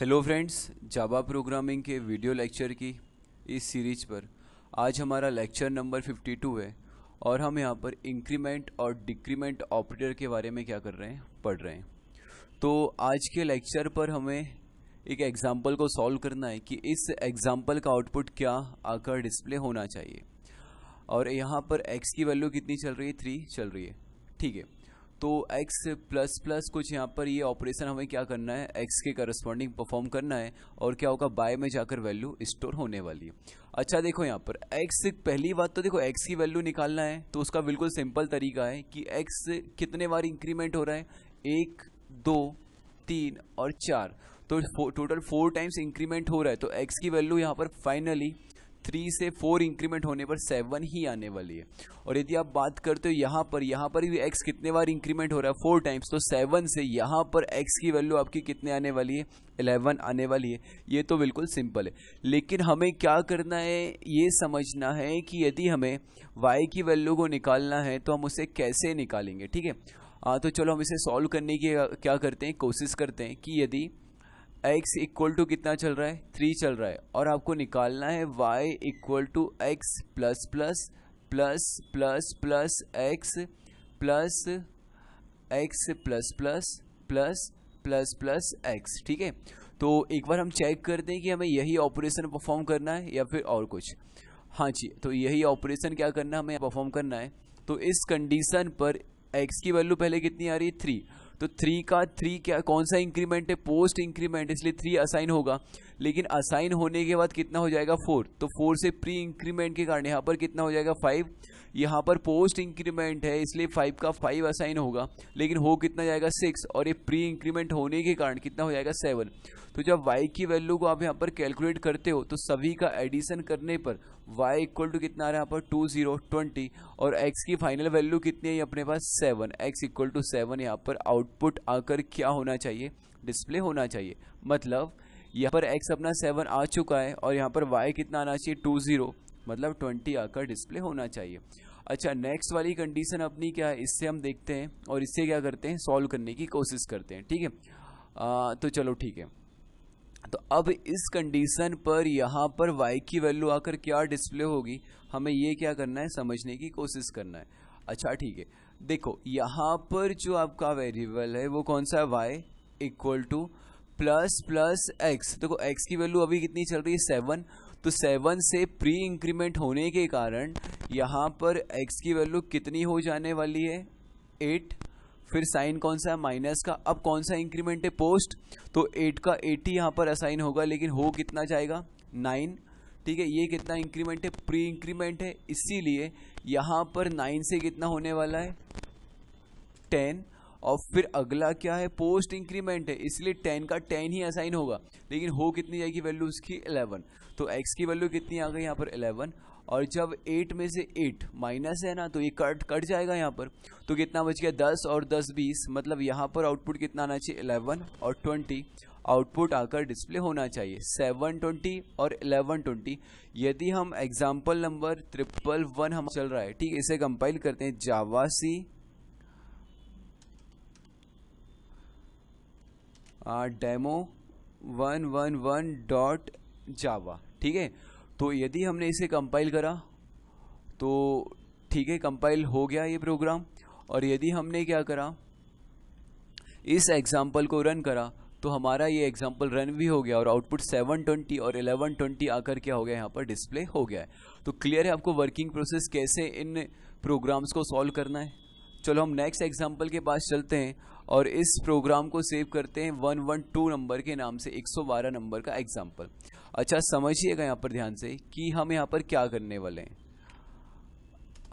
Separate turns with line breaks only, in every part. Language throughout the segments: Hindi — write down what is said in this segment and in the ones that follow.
हेलो फ्रेंड्स जावा प्रोग्रामिंग के वीडियो लेक्चर की इस सीरीज पर आज हमारा लेक्चर नंबर 52 है और हम यहाँ पर इंक्रीमेंट और डिक्रीमेंट ऑपरेटर के बारे में क्या कर रहे हैं पढ़ रहे हैं तो आज के लेक्चर पर हमें एक एग्ज़ाम्पल को सॉल्व करना है कि इस एग्ज़ाम्पल का आउटपुट क्या आकर डिस्प्ले होना चाहिए और यहाँ पर एक्स की वैल्यू कितनी चल रही है थ्री चल रही है ठीक है तो x प्लस प्लस कुछ यहाँ पर ये ऑपरेशन हमें क्या करना है x के करस्पॉन्डिंग परफॉर्म करना है और क्या होगा बाय में जाकर वैल्यू स्टोर होने वाली है अच्छा देखो यहाँ पर x पहली बात तो देखो x की वैल्यू निकालना है तो उसका बिल्कुल सिंपल तरीका है कि x कितने बार इंक्रीमेंट हो रहा है एक दो तीन और चार तो टोटल फोर टाइम्स इंक्रीमेंट हो रहा है तो एक्स की वैल्यू यहाँ पर फाइनली थ्री से फोर इंक्रीमेंट होने पर सेवन ही आने वाली है और यदि आप बात करते हो यहाँ पर यहाँ पर भी एक्स कितने बार इंक्रीमेंट हो रहा है फोर टाइम्स तो सेवन से यहाँ पर एक्स की वैल्यू आपकी कितने आने वाली है इलेवन आने वाली है ये तो बिल्कुल सिंपल है लेकिन हमें क्या करना है ये समझना है कि यदि हमें वाई की वैल्यू को निकालना है तो हम उसे कैसे निकालेंगे ठीक है हाँ, तो चलो हम इसे सॉल्व करने की क्या करते हैं कोशिश करते हैं कि यदि एक्स इक्वल टू कितना चल रहा है थ्री चल रहा है और आपको निकालना है Y equal to X plus plus plus plus plus X plus X plus plus plus plus plus X ठीक है तो एक बार हम चेक कर दें कि हमें यही ऑपरेशन परफॉर्म करना है या फिर और कुछ हाँ जी तो यही ऑपरेशन क्या करना है हमें परफॉर्म करना है तो इस कंडीशन पर एक्स की वैल्यू पहले कितनी आ रही है थ्री तो थ्री का थ्री क्या कौन सा इंक्रीमेंट है पोस्ट इंक्रीमेंट इसलिए थ्री असाइन होगा लेकिन असाइन होने के बाद कितना हो जाएगा फोर तो फोर से प्री इंक्रीमेंट के कारण यहाँ पर कितना हो जाएगा फाइव यहाँ पर पोस्ट इंक्रीमेंट है इसलिए फाइव का फाइव असाइन होगा लेकिन हो कितना जाएगा सिक्स और ये प्री इंक्रीमेंट होने के कारण कितना हो जाएगा सेवन तो जब वाई की वैल्यू को आप यहाँ पर कैलकुलेट करते हो तो सभी का एडिशन करने पर वाई इक्वल टू कितना आ रहा है यहाँ पर टू जीरो ट्वेंटी और एक्स की फाइनल वैल्यू कितनी है अपने पास seven X equal to seven यहाँ पर आउट आउटपुट आकर क्या होना चाहिए डिस्प्ले होना चाहिए मतलब यहाँ पर एक्स अपना सेवन आ चुका है और यहाँ पर वाई कितना आना चाहिए टू ज़ीरो मतलब ट्वेंटी आकर डिस्प्ले होना चाहिए अच्छा नेक्स्ट वाली कंडीशन अपनी क्या है इससे हम देखते हैं और इससे क्या करते हैं सॉल्व करने की कोशिश करते हैं ठीक है तो चलो ठीक है तो अब इस कंडीशन पर यहाँ पर y की वैल्यू आकर क्या डिस्प्ले होगी हमें ये क्या करना है समझने की कोशिश करना है अच्छा ठीक है देखो यहाँ पर जो आपका वेरिएबल है वो कौन सा है Y equal to plus plus X देखो एक्स की वैल्यू अभी कितनी चल रही है सेवन तो सेवन से प्री इंक्रीमेंट होने के कारण यहाँ पर एक्स की वैल्यू कितनी हो जाने वाली है एट फिर साइन कौन सा है माइनस का अब कौन सा इंक्रीमेंट है पोस्ट तो एट का एटी यहाँ पर असाइन होगा लेकिन हो कितना जाएगा नाइन ठीक है ये कितना इंक्रीमेंट है प्री इंक्रीमेंट है इसीलिए यहाँ पर नाइन से कितना होने वाला है टेन और फिर अगला क्या है पोस्ट इंक्रीमेंट है इसलिए टेन का टेन ही असाइन होगा लेकिन हो कितनी जाएगी वैल्यू उसकी इलेवन तो एक्स की वैल्यू कितनी आ गई यहाँ पर इलेवन और जब एट में से एट माइनस है ना तो ये कट कट जाएगा यहाँ पर तो कितना बच गया दस और दस बीस मतलब यहाँ पर आउटपुट कितना आना चाहिए इलेवन और ट्वेंटी आउटपुट आकर डिस्प्ले होना चाहिए 720 और 1120 यदि हम एग्जाम्पल नंबर ट्रिपल वन हम चल रहा है ठीक इसे कंपाइल करते हैं javac demo one one one dot java ठीक है तो यदि हमने इसे कंपाइल करा तो ठीक है कंपाइल हो गया ये प्रोग्राम और यदि हमने क्या करा इस एग्जाम्पल को रन करा तो हमारा ये एग्जाम्पल रन भी हो गया और आउटपुट 720 और 1120 आकर क्या हो गया यहाँ पर डिस्प्ले हो गया है तो क्लियर है आपको वर्किंग प्रोसेस कैसे इन प्रोग्राम्स को सॉल्व करना है चलो हम नेक्स्ट एग्जाम्पल के पास चलते हैं और इस प्रोग्राम को सेव करते हैं वन वन टू नंबर के नाम से 112 नंबर का एग्जाम्पल अच्छा समझिएगा यहाँ पर ध्यान से कि हम यहाँ पर क्या करने वाले हैं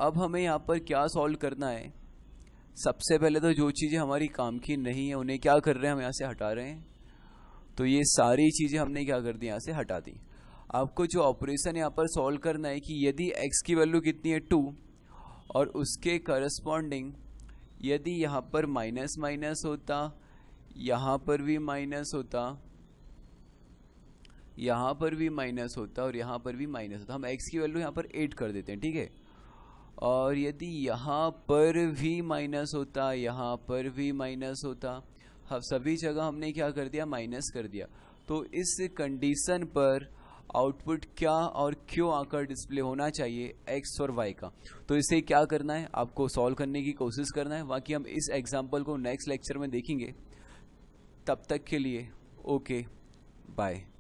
अब हमें यहाँ पर क्या सॉल्व करना है सबसे पहले तो जो चीज़ें हमारी काम की नहीं है उन्हें क्या कर रहे हैं हम यहाँ से हटा रहे हैं तो ये सारी चीज़ें हमने क्या कर दी यहाँ से हटा दी आपको जो ऑपरेशन यहाँ पर सॉल्व करना है कि यदि x की वैल्यू कितनी है टू और उसके करस्पॉन्डिंग यदि यहाँ पर माइनस माइनस होता यहाँ पर भी माइनस होता यहाँ पर भी माइनस होता और यहाँ पर भी माइनस होता हम x की वैल्यू यहाँ पर एट कर देते हैं ठीक है और यदि यहाँ पर भी माइनस होता यहाँ पर भी माइनस होता हम सभी जगह हमने क्या कर दिया माइनस कर दिया तो इस कंडीशन पर आउटपुट क्या और क्यों आकर डिस्प्ले होना चाहिए एक्स और वाई का तो इसे क्या करना है आपको सॉल्व करने की कोशिश करना है बाकी हम इस एग्जाम्पल को नेक्स्ट लेक्चर में देखेंगे तब तक के लिए ओके बाय